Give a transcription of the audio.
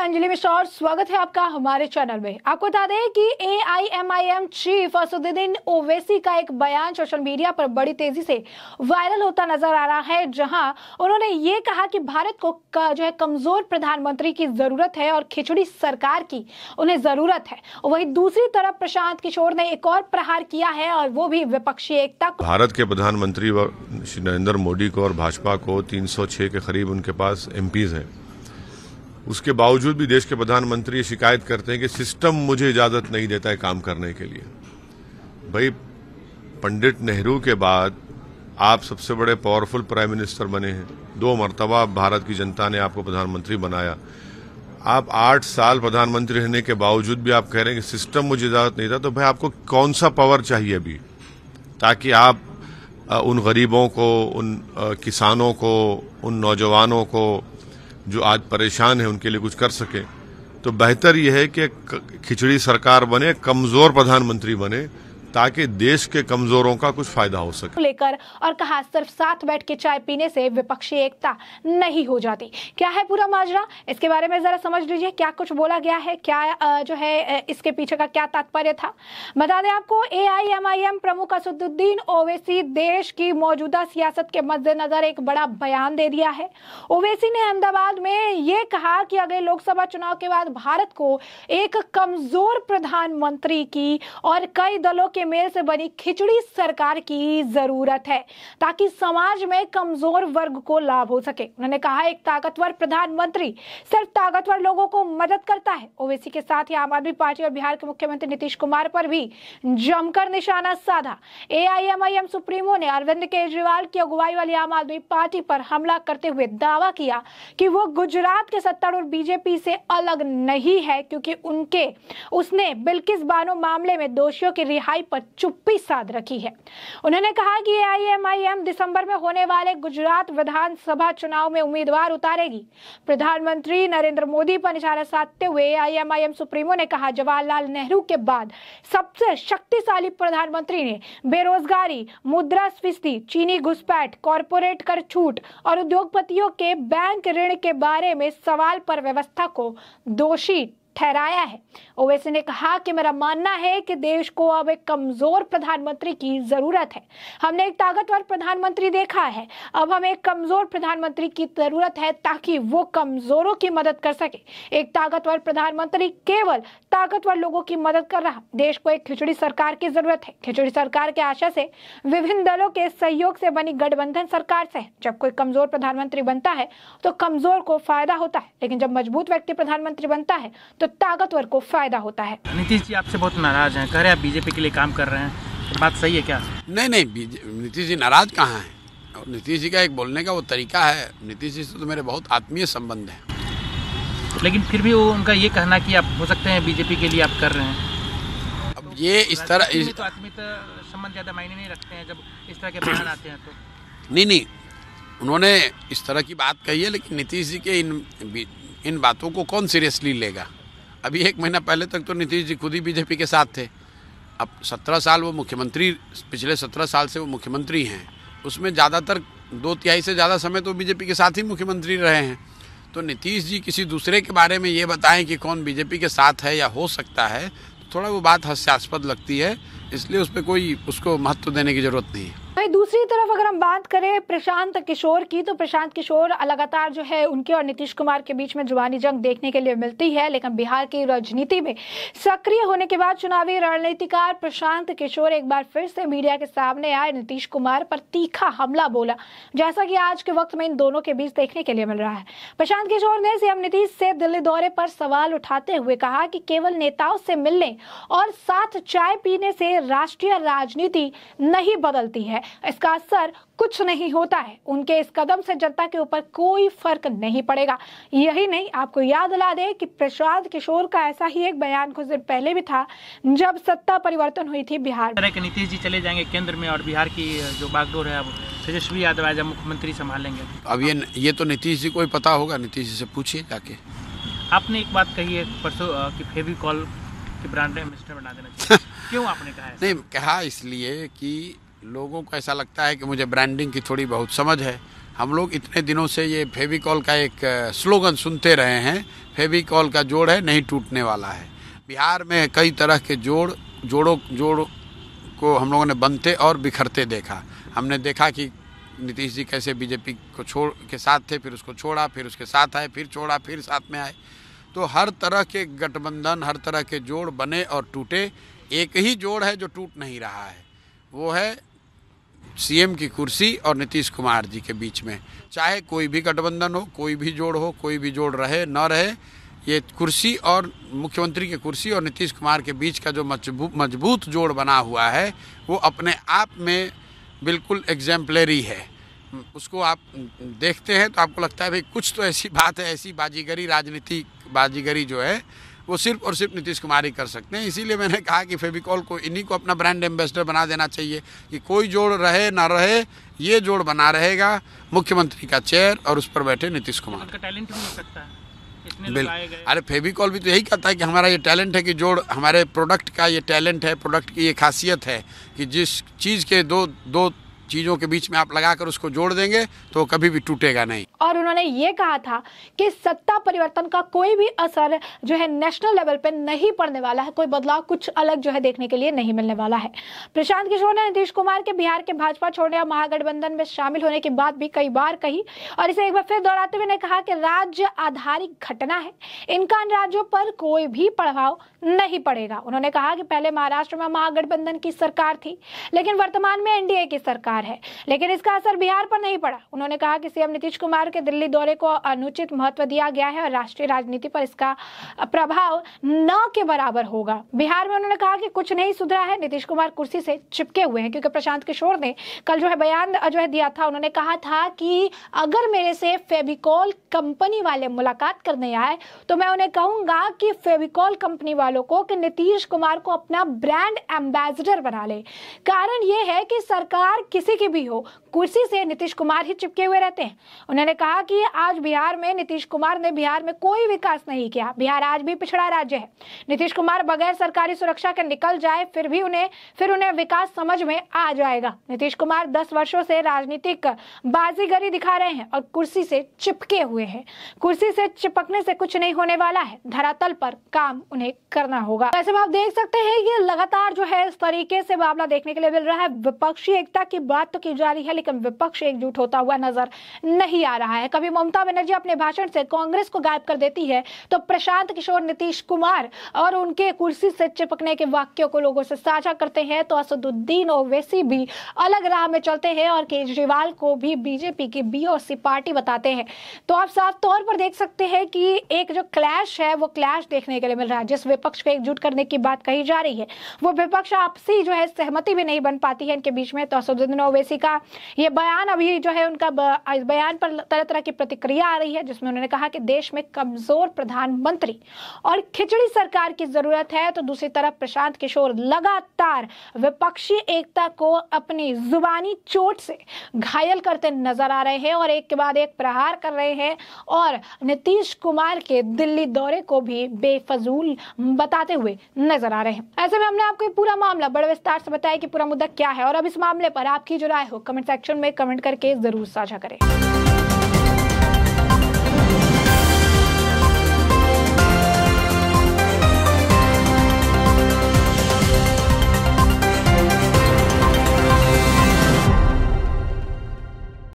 मैं अंजलि मिश्रा और स्वागत है आपका हमारे चैनल में आपको बता दें कि एम चीफ असुद्दीन ओवैसी का एक बयान सोशल मीडिया पर बड़ी तेजी से वायरल होता नजर आ रहा है जहां उन्होंने ये कहा कि भारत को जो है कमजोर प्रधानमंत्री की जरूरत है और खिचड़ी सरकार की उन्हें जरूरत है वही दूसरी तरफ प्रशांत किशोर ने एक और प्रहार किया है और वो भी विपक्षी एकता भारत के प्रधानमंत्री नरेंद्र मोदी को और भाजपा को तीन के करीब उनके पास एमपीज हैं उसके बावजूद भी देश के प्रधानमंत्री ये शिकायत करते हैं कि सिस्टम मुझे इजाज़त नहीं देता है काम करने के लिए भाई पंडित नेहरू के बाद आप सबसे बड़े पावरफुल प्राइम मिनिस्टर बने हैं दो मरतबा भारत की जनता ने आपको प्रधानमंत्री बनाया आप आठ साल प्रधानमंत्री रहने के बावजूद भी आप कह रहे हैं कि सिस्टम मुझे इजाज़त नहीं था तो भाई आपको कौन सा पावर चाहिए अभी ताकि आप उन गरीबों को उन किसानों को उन नौजवानों को जो आज परेशान है उनके लिए कुछ कर सके तो बेहतर यह है कि खिचड़ी सरकार बने कमजोर प्रधानमंत्री बने ताकि देश के कमजोरों का कुछ फायदा हो सके लेकर और कहा सिर्फ साथ बैठ के चाय पीने से विपक्षी एकता नहीं हो जाती क्या है पूरा माजरा इसके बारे में जरा समझ लीजिए क्या कुछ बोला गया है क्या जो है इसके पीछे का क्या तात्पर्य था बता दें आपको एआईएमआईएम प्रमुख असदुद्दीन ओवैसी देश की मौजूदा सियासत के मद्देनजर एक बड़ा बयान दे दिया है ओवैसी ने अहमदाबाद में ये कहा कि अगले लोकसभा चुनाव के बाद भारत को एक कमजोर प्रधानमंत्री की और कई दलों के के मेल से बनी खिचड़ी सरकार की जरूरत है ताकि समाज में कमजोर वर्ग को लाभ हो सके उन्होंने कहा एक ताकतवर प्रधानमंत्री सिर्फ ताकतवर लोगों को मदद करता है ओवैसी के साथ ही आम आदमी पार्टी और बिहार के मुख्यमंत्री नीतीश कुमार पर भी जमकर निशाना साधा ए सुप्रीमो ने अरविंद केजरीवाल की अगुवाई वाली आम आदमी पार्टी पर हमला करते हुए दावा किया कि वो गुजरात के सत्ता और बीजेपी से अलग नहीं है क्योंकि उनके उसने बिल्किस बानो मामले में दोषियों की रिहाई पर चुप्पी साध रखी है उन्होंने कहा कि एआईएमआईएम दिसंबर में होने वाले गुजरात विधानसभा चुनाव में उम्मीदवार उतारेगी प्रधानमंत्री नरेंद्र मोदी पर निशाना साधते हुए एआईएमआईएम सुप्रीमो ने कहा जवाहरलाल नेहरू के बाद सबसे शक्तिशाली प्रधानमंत्री ने बेरोजगारी मुद्रास्फीति चीनी घुसपैठ कॉरपोरेट कर छूट और उद्योगपतियों के बैंक ऋण के बारे में सवाल पर व्यवस्था को दोषी ठहराया है ओवैसी ने कहा कि मेरा मानना है कि देश को अब एक कमजोर प्रधानमंत्री की जरूरत है हमने एक ताकतवर प्रधानमंत्री देखा है अब हमें एक कमजोर प्रधानमंत्री की जरूरत है ताकि वो कमजोरों की मदद कर सके एक ताकतवर प्रधानमंत्री केवल ताकतवर लोगों की मदद कर रहा देश को एक खिचड़ी सरकार की जरूरत है खिचड़ी सरकार के आशा से विभिन्न दलों के सहयोग से बनी गठबंधन सरकार से जब कोई कमजोर प्रधानमंत्री बनता है तो कमजोर को फायदा होता है लेकिन जब मजबूत व्यक्ति प्रधानमंत्री बनता है तो ताकतवर को फायदा होता है नीतीश जी आपसे बहुत नाराज हैं कह रहे हैं आप बीजेपी के लिए काम कर रहे हैं बात सही है क्या नहीं नहीं नीतीश जी नाराज कहाँ हैं और नीतीश जी का एक बोलने का वो तरीका है नीतीश जी से तो मेरे बहुत आत्मीय संबंध है लेकिन फिर भी वो उनका ये कहना कि आप हो सकते हैं बीजेपी के लिए आप कर रहे हैं अब ये इस तरह इस... तो संबंध ज़्यादा मायने नहीं रखते हैं जब इस तरह के बयान आते हैं तो नहीं नहीं उन्होंने इस तरह की बात कही है लेकिन नीतीश जी के इन इन बातों को कौन सीरियसली लेगा अभी एक महीना पहले तक तो नीतीश जी खुद ही बीजेपी के साथ थे अब सत्रह साल वो मुख्यमंत्री पिछले सत्रह साल से वो मुख्यमंत्री हैं उसमें ज़्यादातर दो तिहाई से ज़्यादा समय तो बीजेपी के साथ ही मुख्यमंत्री रहे हैं तो नीतीश जी किसी दूसरे के बारे में ये बताएं कि कौन बीजेपी के साथ है या हो सकता है तो थोड़ा वो बात हास्यास्पद लगती है इसलिए उस पर कोई उसको महत्व देने की ज़रूरत नहीं है वही दूसरी तरफ अगर हम बात करें प्रशांत किशोर की तो प्रशांत किशोर लगातार जो है उनके और नीतीश कुमार के बीच में जुबानी जंग देखने के लिए मिलती है लेकिन बिहार की राजनीति में सक्रिय होने के बाद चुनावी रणनीतिकार प्रशांत किशोर एक बार फिर से मीडिया के सामने आए नीतीश कुमार पर तीखा हमला बोला जैसा कि आज के वक्त में इन दोनों के बीच देखने के लिए मिल रहा है प्रशांत किशोर ने सीएम नीतीश से दिल्ली दौरे पर सवाल उठाते हुए कहा कि केवल नेताओं से मिलने और साथ चाय पीने से राष्ट्रीय राजनीति नहीं बदलती है इसका असर कुछ नहीं होता है उनके इस कदम से जनता के ऊपर कोई फर्क नहीं पड़ेगा यही नहीं आपको याद दिला दे कि प्रसाद किशोर का ऐसा ही एक बयान कुछ दिन पहले भी था जब सत्ता परिवर्तन हुई थी बिहार तरह के नीतीश जी चले जाएंगे केंद्र में और बिहार की जो बागडोर है अब तेजस्वी यादव आज मुख्यमंत्री संभालेंगे अब ये ये तो नीतीश जी को ही पता होगा नीतीश जी से पूछिए जाके आपने एक बात कही है परसों की फेवी कॉल की ब्रांड मिस्टर बना देना चाहिए क्यों आपने कहा है? नहीं कहा इसलिए कि लोगों को ऐसा लगता है कि मुझे ब्रांडिंग की थोड़ी बहुत समझ है हम लोग इतने दिनों से ये फेविकॉल का एक स्लोगन सुनते रहे हैं फेविकॉल का जोड़ है नहीं टूटने वाला है बिहार में कई तरह के जोड़ जोड़ों जोड़ को हम लोगों ने बनते और बिखरते देखा हमने देखा कि नीतीश जी कैसे बीजेपी को छोड़ के साथ थे फिर उसको छोड़ा फिर उसके साथ आए फिर छोड़ा फिर साथ में आए तो हर तरह के गठबंधन हर तरह के जोड़ बने और टूटे एक ही जोड़ है जो टूट नहीं रहा है वो है सीएम की कुर्सी और नीतीश कुमार जी के बीच में चाहे कोई भी गठबंधन हो कोई भी जोड़ हो कोई भी जोड़ रहे न रहे ये कुर्सी और मुख्यमंत्री की कुर्सी और नीतीश कुमार के बीच का जो मजबूत मजबूत जोड़ बना हुआ है वो अपने आप में बिल्कुल एग्जैम्पलरी है उसको आप देखते हैं तो आपको लगता है भाई कुछ तो ऐसी बात है ऐसी बाजीगरी राजनीति बाजीगरी जो है वो सिर्फ और सिर्फ नीतीश कुमार ही कर सकते हैं इसीलिए मैंने कहा कि फेविकॉल को इन्हीं को अपना ब्रांड एम्बेसडर बना देना चाहिए कि कोई जोड़ रहे ना रहे ये जोड़ बना रहेगा मुख्यमंत्री का चेयर और उस पर बैठे नीतीश तो कुमार का टैलेंट भी हो सकता है अरे फेविकॉल भी तो यही कहता है कि हमारा ये टैलेंट है कि जोड़ हमारे प्रोडक्ट का ये टैलेंट है प्रोडक्ट की ये खासियत है कि जिस चीज़ के दो दो चीज़ों के बीच में आप लगाकर उसको जोड़ देंगे तो कभी भी टूटेगा नहीं और उन्होंने ये कहा था कि सत्ता परिवर्तन का कोई भी असर जो है नेशनल लेवल पर नहीं पड़ने वाला है कोई बदलाव कुछ अलग जो है देखने के लिए नहीं मिलने वाला है प्रशांत किशोर ने नीतीश कुमार के बिहार के भाजपा छोड़ने और महागठबंधन में शामिल होने की बात भी कई बार कही और इसे एक बार फिर दोहराते हुए कहा कि राज्य आधारित घटना है इनका अन्य राज्यों पर कोई भी प्रभाव नहीं पड़ेगा उन्होंने कहा कि पहले महाराष्ट्र में महागठबंधन की सरकार थी लेकिन वर्तमान में एनडीए की सरकार कुमार है लेकिन इसका असर बिहार पर नहीं पड़ा उन्होंने कहा कि सीएम नीतीश कुमार के दिल्ली दौरे को अनुचित महत्व दिया गया है और राष्ट्रीय राजनीति पर इसका प्रभाव न के बराबर होगा बिहार में उन्होंने कहा कि कुछ नहीं सुधरा है नीतीश कुमार कुर्सी से चिपके हुए हैं क्योंकि प्रशांत किशोर ने कल जो है बयान जो है दिया था उन्होंने कहा था कि अगर मेरे से फेविकॉल कंपनी वाले मुलाकात करने आए तो मैं उन्हें कहूंगा कि फेविकॉल कंपनी वालों को कि नीतीश कुमार को अपना ब्रांड एम्बेसडर बना ले कारण यह है कि सरकार किसी किसी की भी हो कुर्सी से नीतीश कुमार ही चिपके हुए रहते हैं उन्होंने कहा कि आज बिहार में नीतीश कुमार ने बिहार में कोई विकास नहीं किया बिहार आज भी पिछड़ा राज्य है नीतीश कुमार बगैर सरकारी सुरक्षा के निकल जाए फिर भी उन्हें फिर उन्हें विकास समझ में आ जाएगा नीतीश कुमार दस वर्षो से राजनीतिक बाजीगरी दिखा रहे हैं और कुर्सी से चिपके हुए हैं कुर्सी से चिपकने से कुछ नहीं होने वाला है धरातल पर काम उन्हें करना होगा वैसे आप देख सकते हैं ये लगातार जो है इस तरीके से मामला देखने के लिए मिल रहा है विपक्षी एकता की बात तो की जा रही है लेकिन विपक्ष एकजुट होता हुआ नजर नहीं आ रहा है कभी ममता बनर्जी अपने भाषण से कांग्रेस को गायब कर देती है तो प्रशांत किशोर नीतीश कुमार और उनके कुर्सी से चिपकने के वाक्यों को लोगों से साझा करते हैं तो असदुद्दीन ओवैसी भी अलग राह में चलते हैं और केजरीवाल को भी बीजेपी की बी और सी पार्टी बताते हैं तो आप साफ तौर पर देख सकते हैं कि एक जो क्लैश है वो क्लैश देखने के लिए मिल रहा है जिस विपक्ष को एकजुट करने की बात कही जा रही है वो विपक्ष आपसी जो है सहमति भी नहीं बन पाती है इनके बीच में तो असदुद्दीन ओवैसी का ये बयान अभी जो है उनका इस बयान पर तरह तरह की प्रतिक्रिया आ रही है जिसमें उन्होंने कहा कि देश में कमजोर प्रधानमंत्री और खिचड़ी सरकार की जरूरत है तो दूसरी तरफ प्रशांत किशोर लगातार विपक्षी एकता को अपनी जुबानी चोट से घायल करते नजर आ रहे हैं और एक के बाद एक प्रहार कर रहे हैं और नीतीश कुमार के दिल्ली दौरे को भी बेफजूल बताते हुए नजर आ रहे हैं ऐसे में हमने आपको पूरा मामला बड़े विस्तार से बताया कि पूरा मुद्दा क्या है और अब इस मामले पर आपकी जो राय हो कमेंट सेक्शन सेक्शन में कमेंट करके ज़रूर साझा करें